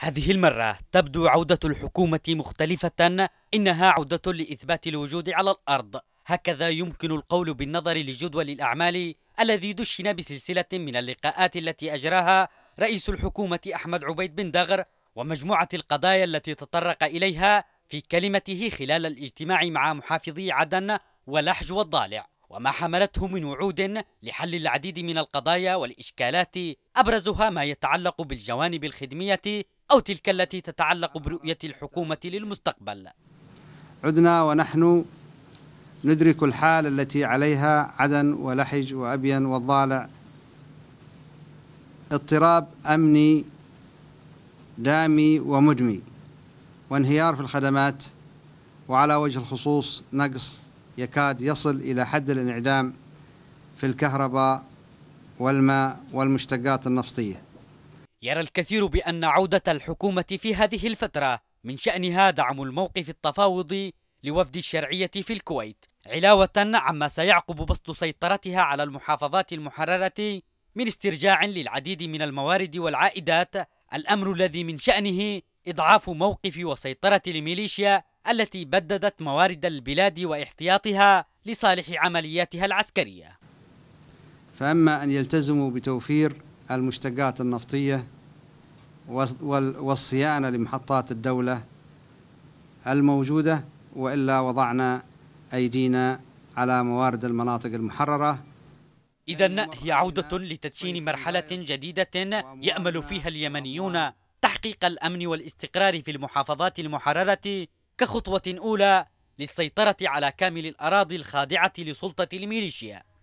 هذه المرة تبدو عودة الحكومة مختلفة إنها عودة لإثبات الوجود على الأرض هكذا يمكن القول بالنظر لجدول الأعمال الذي دشن بسلسلة من اللقاءات التي أجراها رئيس الحكومة أحمد عبيد بن دغر ومجموعة القضايا التي تطرق إليها في كلمته خلال الاجتماع مع محافظي عدن ولحج والضالع وما حملته من وعود لحل العديد من القضايا والإشكالات أبرزها ما يتعلق بالجوانب الخدمية أو تلك التي تتعلق برؤية الحكومة للمستقبل عدنا ونحن ندرك الحال التي عليها عدن ولحج وأبين والضالع اضطراب أمني دامي ومدمي وانهيار في الخدمات وعلى وجه الخصوص نقص يكاد يصل إلى حد الانعدام في الكهرباء والماء والمشتقات النفطيه يرى الكثير بأن عودة الحكومة في هذه الفترة من شأنها دعم الموقف التفاوضي لوفد الشرعية في الكويت علاوة عما سيعقب بسط سيطرتها على المحافظات المحررة من استرجاع للعديد من الموارد والعائدات الأمر الذي من شأنه إضعاف موقف وسيطرة الميليشيا التي بددت موارد البلاد واحتياطها لصالح عملياتها العسكرية فأما أن يلتزموا بتوفير المشتقات النفطية والصيانة لمحطات الدولة الموجودة وإلا وضعنا أيدينا على موارد المناطق المحررة إذا هي عودة لتدشين مرحلة جديدة يأمل فيها اليمنيون تحقيق الأمن والاستقرار في المحافظات المحررة كخطوة أولى للسيطرة على كامل الأراضي الخاضعة لسلطة الميليشيا